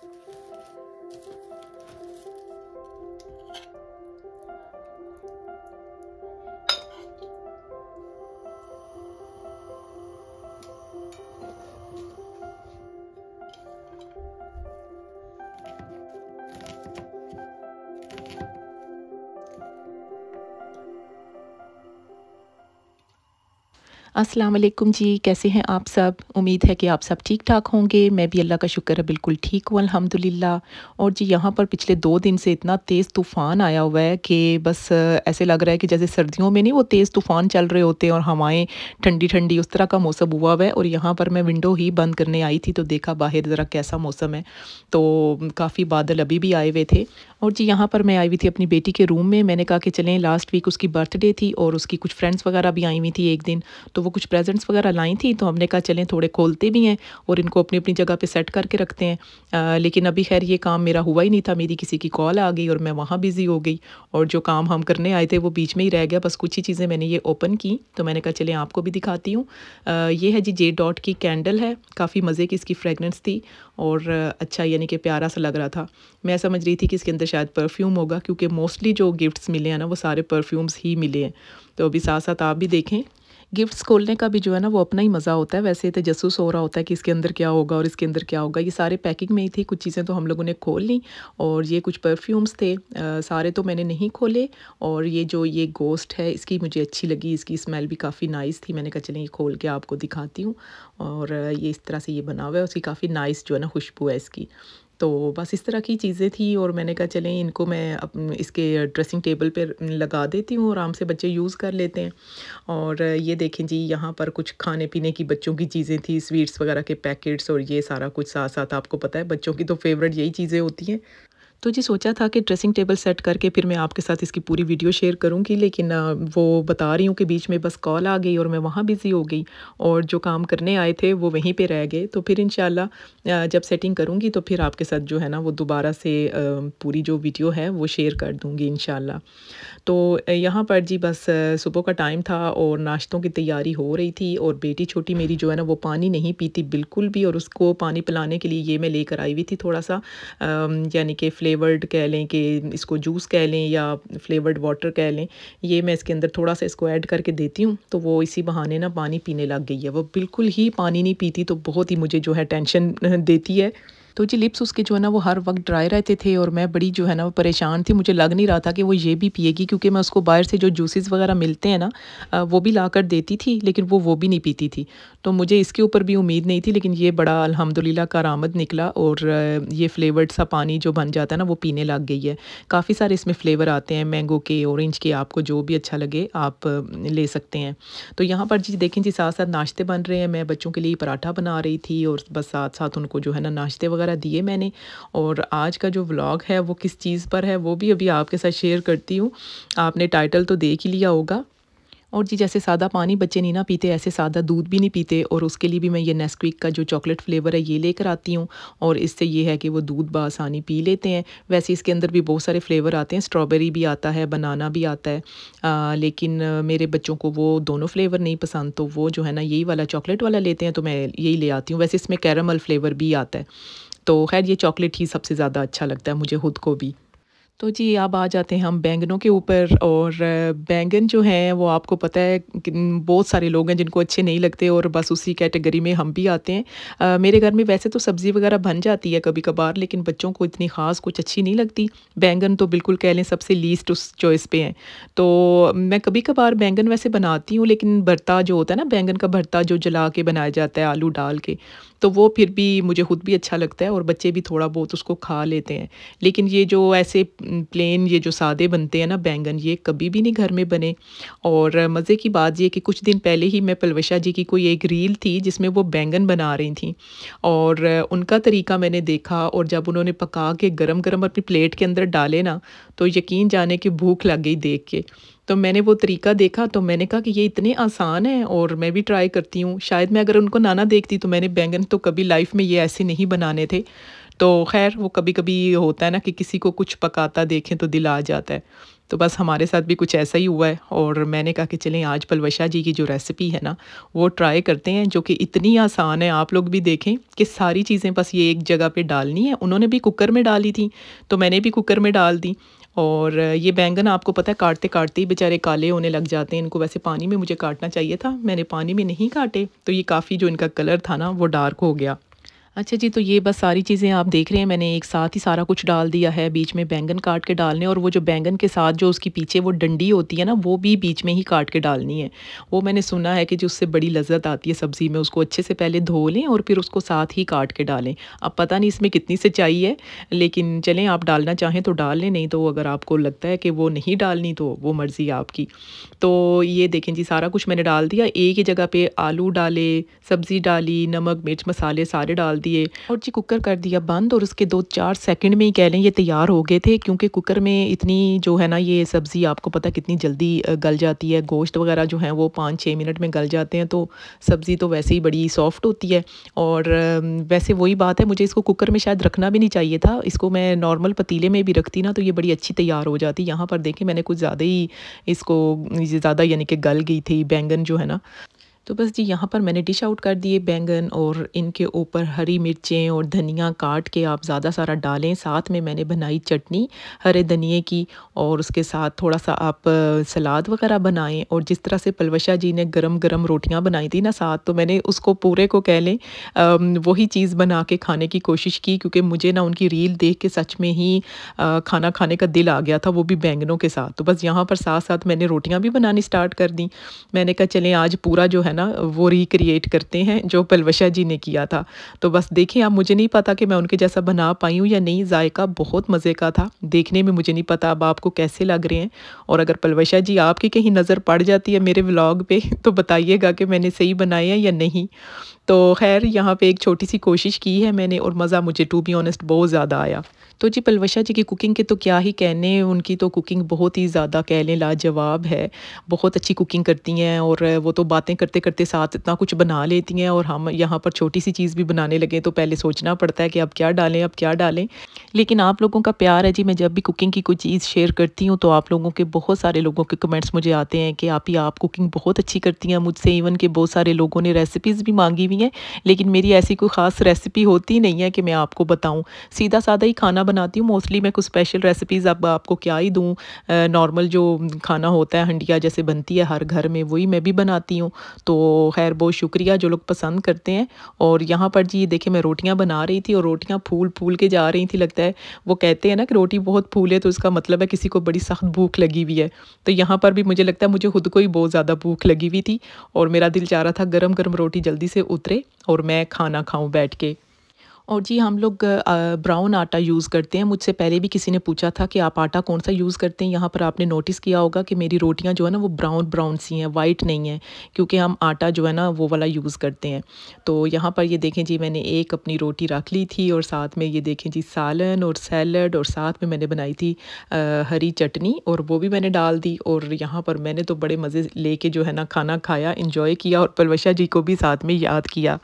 Thank you. अस्सलाम वालेकुम जी कैसे हैं आप सब उम्मीद है कि आप सब ठीक ठाक होंगे मैं भी अल्लाह का शुक्र है बिल्कुल ठीक हूँ अल्हम्दुलिल्लाह और जी यहाँ पर पिछले दो दिन से इतना तेज़ तूफ़ान आया हुआ है कि बस ऐसे लग रहा है कि जैसे सर्दियों में नहीं वो तेज़ तूफ़ान चल रहे होते हैं और हवाएँ ठंडी ठंडी उस तरह का मौसम हुआ हुआ है और यहाँ पर मैं विंडो ही बंद करने आई थी तो देखा बाहर ज़रा कैसा मौसम है तो काफ़ी बादल अभी भी आए हुए थे और जी यहाँ पर मैं आई हुई थी अपनी बेटी के रूम में मैंने कहा कि चलें लास्ट वीक उसकी बर्थडे थी और उसकी कुछ फ्रेंड्स वगैरह भी आई हुई थी एक दिन तो वो कुछ प्रेजेंट्स वगैरह लाई थी तो हमने कहा चलें थोड़े खोलते भी हैं और इनको अपनी अपनी जगह पर सेट करके रखते हैं आ, लेकिन अभी खैर ये काम मेरा हुआ ही नहीं था मेरी किसी की कॉल आ गई और मैं वहाँ बिज़ी हो गई और जो काम हम करने आए थे वो बीच में ही रह गया बस कुछ ही चीज़ें मैंने ये ओपन की तो मैंने कहा चलें आपको भी दिखाती हूँ ये है जी जे डॉट की कैंडल है काफ़ी मज़े की इसकी फ्रेगनेंस थी और अच्छा यानी कि प्यारा सा लग रहा था मैं समझ रही थी कि इसके अंदर शायद परफ्यूम होगा क्योंकि मोस्टली जो गिफ्ट्स मिले हैं ना वो सारे परफ्यूम्स ही मिले हैं तो अभी साथ साथ आप भी देखें गिफ्ट्स खोलने का भी जो है ना वो अपना ही मज़ा होता है वैसे तो जसूस हो रहा होता है कि इसके अंदर क्या होगा और इसके अंदर क्या होगा ये सारे पैकिंग में ही थी कुछ चीज़ें तो हम लोगों ने खोल ली और ये कुछ परफ्यूम्स थे आ, सारे तो मैंने नहीं खोले और ये जो ये गोस्ट है इसकी मुझे अच्छी लगी इसकी स्मेल भी काफ़ी नाइस थी मैंने कहा चलें ये खोल के आपको दिखाती हूँ और ये इस तरह से ये बना हुआ है उसकी काफ़ी नाइस जो है ना खुशबू है इसकी तो बस इस तरह की चीज़ें थी और मैंने कहा चलें इनको मैं इसके ड्रेसिंग टेबल पर लगा देती हूँ आराम से बच्चे यूज़ कर लेते हैं और ये देखें जी यहाँ पर कुछ खाने पीने की बच्चों की चीज़ें थी स्वीट्स वगैरह के पैकेट्स और ये सारा कुछ साथ साथ आपको पता है बच्चों की तो फेवरेट यही चीज़ें होती हैं तो जी सोचा था कि ड्रेसिंग टेबल सेट करके फिर मैं आपके साथ इसकी पूरी वीडियो शेयर करूँगी लेकिन वो बता रही हूँ कि बीच में बस कॉल आ गई और मैं वहाँ बिज़ी हो गई और जो काम करने आए थे वो वहीं पर रह गए तो फिर इन जब सेटिंग करूँगी तो फिर आपके साथ जो है ना वो दोबारा से पूरी जो वीडियो है वो शेयर कर दूँगी इन तो यहाँ पर जी बस सुबह का टाइम था और नाश्तों की तैयारी हो रही थी और बेटी छोटी मेरी जो है ना वो पानी नहीं पीती बिल्कुल भी और उसको पानी पिलाने के लिए ये मैं लेकर आई हुई थी थोड़ा सा यानी कि फ्ले फ्लेवर्ड कह लें कि इसको जूस कह लें या फ्लेवर्ड वाटर कह लें ये मैं इसके अंदर थोड़ा सा इसको ऐड करके देती हूँ तो वो इसी बहाने ना पानी पीने लग गई है वो बिल्कुल ही पानी नहीं पीती तो बहुत ही मुझे जो है टेंशन देती है तो जी लिप्स उसके जो है ना वो हर वक्त ड्राई रहते थे और मैं बड़ी जो है ना वो परेशान थी मुझे लग नहीं रहा था कि वो ये भी पिएगी क्योंकि मैं उसको बाहर से जो जूसेस वगैरह मिलते हैं ना वो भी ला कर देती थी लेकिन वो वो भी नहीं पीती थी तो मुझे इसके ऊपर भी उम्मीद नहीं थी लेकिन ये बड़ा अलहमदिल्ला कारामद निकला और ये फ्लेवर्ड सा पानी जो बन जाता है ना वो पीने लग गई है काफ़ी सारे इसमें फ्लेवर आते हैं मैंगो के औरेंज के आपको जो भी अच्छा लगे आप ले सकते हैं तो यहाँ पर जी देखें जी साथ साथ नाश्ते बन रहे हैं मैं बच्चों के लिए पराठा बना रही थी और बस साथ साथ उनको जो है ना नाश्ते वगैरह वगैरह दिए मैंने और आज का जो व्लॉग है वो किस चीज़ पर है वो भी अभी आपके साथ शेयर करती हूँ आपने टाइटल तो देख ही लिया होगा और जी जैसे सादा पानी बच्चे नहीं ना पीते ऐसे सादा दूध भी नहीं पीते और उसके लिए भी मैं ये नेस्क्विक का जो चॉकलेट फ्लेवर है ये लेकर आती हूँ और इससे ये है कि वो दूध बसानी पी लेते हैं वैसे इसके अंदर भी बहुत सारे फ्लेवर आते हैं स्ट्रॉबेरी भी आता है बनाना भी आता है आ, लेकिन मेरे बच्चों को वो दोनों फ्लेवर नहीं पसंद तो वो जो है ना यही वाला चॉकलेट वाला लेते हैं तो मैं यही ले आती हूँ वैसे इसमें कैरमल फ्लेवर भी आता है तो खैर ये चॉकलेट ही सबसे ज़्यादा अच्छा लगता है मुझे खुद को भी तो जी अब आ जाते हैं हम बैंगनों के ऊपर और बैंगन जो हैं वो आपको पता है बहुत सारे लोग हैं जिनको अच्छे नहीं लगते और बस उसी कैटेगरी में हम भी आते हैं आ, मेरे घर में वैसे तो सब्ज़ी वगैरह बन जाती है कभी कभार लेकिन बच्चों को इतनी ख़ास कुछ अच्छी नहीं लगती बैंगन तो बिल्कुल कह लें सबसे लीस्ट उस चॉइस पर हैं तो मैं कभी कभार बैंगन वैसे बनाती हूँ लेकिन भरता जो होता है ना बैंगन का भरता जो जला के बनाया जाता है आलू डाल के तो वो फिर भी मुझे खुद भी अच्छा लगता है और बच्चे भी थोड़ा बहुत उसको खा लेते हैं लेकिन ये जो ऐसे प्लेन ये जो सादे बनते हैं ना बैंगन ये कभी भी नहीं घर में बने और मज़े की बात ये कि कुछ दिन पहले ही मैं पलवशा जी की कोई एक रील थी जिसमें वो बैंगन बना रही थी और उनका तरीका मैंने देखा और जब उन्होंने पका के गर्म गर्म अपनी प्लेट के अंदर डाले ना तो यकीन जाने कि भूख लग गई देख के तो मैंने वो तरीका देखा तो मैंने कहा कि ये इतने आसान हैं और मैं भी ट्राई करती हूँ शायद मैं अगर उनको नाना देखती तो मैंने बैंगन तो कभी लाइफ में ये ऐसे नहीं बनाने थे तो खैर वो कभी कभी होता है ना कि किसी को कुछ पकाता देखें तो दिल आ जाता है तो बस हमारे साथ भी कुछ ऐसा ही हुआ है और मैंने कहा कि चलें आज पलवशा जी की जो रेसिपी है ना वो ट्राई करते हैं जो कि इतनी आसान है आप लोग भी देखें कि सारी चीज़ें बस ये एक जगह पे डालनी है उन्होंने भी कुकर में डाली थी तो मैंने भी कुकर में डाल दी और ये बैंगन आपको पता है काटते काटते ही बेचारे काले होने लग जाते हैं इनको वैसे पानी में मुझे काटना चाहिए था मैंने पानी में नहीं काटे तो ये काफ़ी जो इनका कलर था ना वो डार्क हो गया अच्छा जी तो ये बस सारी चीज़ें आप देख रहे हैं मैंने एक साथ ही सारा कुछ डाल दिया है बीच में बैंगन काट के डालने और वो जो बैंगन के साथ जो उसकी पीछे वो डंडी होती है ना वो भी बीच में ही काट के डालनी है वो मैंने सुना है कि जो उससे बड़ी लज्जत आती है सब्ज़ी में उसको अच्छे से पहले धो लें और फिर उसको साथ ही काट के डालें अब पता नहीं इसमें कितनी सिंचाई है लेकिन चलें आप डालना चाहें तो डाल लें नहीं तो अगर आपको लगता है कि वो नहीं डालनी तो वो मर्ज़ी आपकी तो ये देखें जी सारा कुछ मैंने डाल दिया एक ही जगह पर आलू डाले सब्ज़ी डाली नमक मिर्च मसाले सारे डाल दिए दिए और जी कुकर कर दिया बंद और उसके दो चार सेकंड में ही कह लें ये तैयार हो गए थे क्योंकि कुकर में इतनी जो है ना ये सब्ज़ी आपको पता कितनी जल्दी गल जाती है गोश्त वगैरह जो है वो पाँच छः मिनट में गल जाते हैं तो सब्ज़ी तो वैसे ही बड़ी सॉफ्ट होती है और वैसे वही बात है मुझे इसको कुकर में शायद रखना भी नहीं चाहिए था इसको मैं नॉर्मल पतीले में भी रखती ना तो ये बड़ी अच्छी तैयार हो जाती यहाँ पर देखें मैंने कुछ ज़्यादा ही इसको ज़्यादा यानी कि गल गई थी बैंगन जो है ना तो बस जी यहाँ पर मैंने डिश आउट कर दिए बैंगन और इनके ऊपर हरी मिर्चें और धनिया काट के आप ज़्यादा सारा डालें साथ में मैंने बनाई चटनी हरे धनिए की और उसके साथ थोड़ा सा आप सलाद वगैरह बनाएं और जिस तरह से पलवशा जी ने गरम गरम रोटियाँ बनाई थी ना साथ तो मैंने उसको पूरे को कह लें वही चीज़ बना के खाने की कोशिश की क्योंकि मुझे ना उनकी रील देख के सच में ही खाना खाने का दिल आ गया था वो भी बैंगनों के साथ तो बस यहाँ पर साथ साथ मैंने रोटियाँ भी बनानी स्टार्ट कर दी मैंने कहा चलें आज पूरा जो है है ना वो रिक्रिएट करते हैं जो पलवशा जी ने किया था तो बस देखें आप मुझे नहीं पता कि मैं उनके जैसा बना पाई हूँ या नहीं जायका बहुत मज़े का था देखने में मुझे नहीं पता अब आपको कैसे लग रहे हैं और अगर पलवशा जी आपकी कहीं नज़र पड़ जाती है मेरे व्लॉग पर तो बताइएगा कि मैंने सही बनाए हैं या नहीं तो खैर यहाँ पर एक छोटी सी कोशिश की है मैंने और मज़ा मुझे टू बी ऑनेस्ट बहुत ज़्यादा आया तो जी पलवशा जी की कुकिंग के तो क्या ही कहने उनकी तो कुकिंग बहुत ही ज़्यादा कह लें लाजवाब है बहुत अच्छी कुकिंग करती हैं और वो तो बातें करते करते साथ इतना कुछ बना लेती हैं और हम यहाँ पर छोटी सी चीज़ भी बनाने लगे तो पहले सोचना पड़ता है कि अब क्या डालें अब क्या डालें लेकिन आप लोगों का प्यार है जी मैं जब भी कुकिंग की कोई चीज़ शेयर करती हूँ तो आप लोगों के बहुत सारे लोगों के कमेंट्स मुझे आते हैं कि आप ही आप कुकिंग बहुत अच्छी करती हैं मुझसे इवन के बहुत सारे लोगों ने रेसिपीज़ भी मांगी हुई हैं लेकिन मेरी ऐसी कोई ख़ास रेसिपी होती नहीं है कि मैं आपको बताऊँ सीधा साधा ही खाना बनाती हूँ मोस्टली मैं कुछ स्पेशल रेसिपीज़ अब आपको क्या ही दूँ नॉर्मल जो खाना होता है हंडिया जैसे बनती है हर घर में वही मैं भी बनाती हूँ तो खैर बहुत शुक्रिया जो लोग पसंद करते हैं और यहाँ पर जी देखिए मैं रोटियाँ बना रही थी और रोटियाँ फूल फूल के जा रही थी लगता है वो कहते हैं ना कि रोटी बहुत है तो इसका मतलब है किसी को बड़ी सख्त भूख लगी हुई है तो यहाँ पर भी मुझे लगता है मुझे खुद को ही बहुत ज़्यादा भूख लगी हुई थी और मेरा दिल चाह रहा था गर्म गर्म रोटी जल्दी से उतरे और मैं खाना खाऊं बैठ के और जी हम लोग ब्राउन आटा यूज़ करते हैं मुझसे पहले भी किसी ने पूछा था कि आप आटा कौन सा यूज़ करते हैं यहाँ पर आपने नोटिस किया होगा कि मेरी रोटियाँ जो है ना वो ब्राउन ब्राउन सी हैं वाइट नहीं है क्योंकि हम आटा जो है ना वो वाला यूज़ करते हैं तो यहाँ पर ये देखें जी मैंने एक अपनी रोटी रख ली थी और साथ में ये देखें जी सालन और सैलड और साथ में मैंने बनाई थी आ, हरी चटनी और वो भी मैंने डाल दी और यहाँ पर मैंने तो बड़े मज़े ले जो है ना खाना खाया इन्जॉय किया और पलवशा जी को भी साथ में याद किया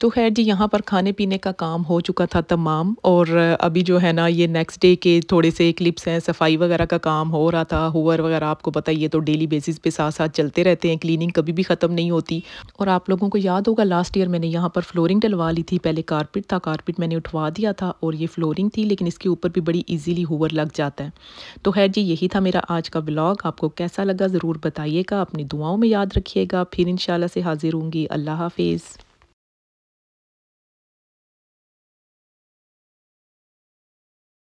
तो खैर जी यहाँ पर खाने पीने का काम हो चुका था तमाम और अभी जो है ना ये नेक्स्ट डे के थोड़े से क्लिप्स हैं सफाई वगैरह का काम हो रहा था हुवर वगैरह आपको पता ही है तो डेली बेसिस पे साथ साथ चलते रहते हैं क्लीनिंग कभी भी ख़त्म नहीं होती और आप लोगों को याद होगा लास्ट ईयर मैंने यहाँ पर फ्लोरिंग डलवा ली थी पहले कारपेट था कारपेट मैंने उठवा दिया था और ये फ्लोरिंग थी लेकिन इसके ऊपर भी बड़ी ईज़िली हुवर लग जाता है तो खैर जी यही था मेरा आज का ब्लॉग आपको कैसा लगा ज़रूर बताइएगा अपनी दुआओं में याद रखिएगा फिर इन से हाजिर होंगी अल्लाह हाफिज़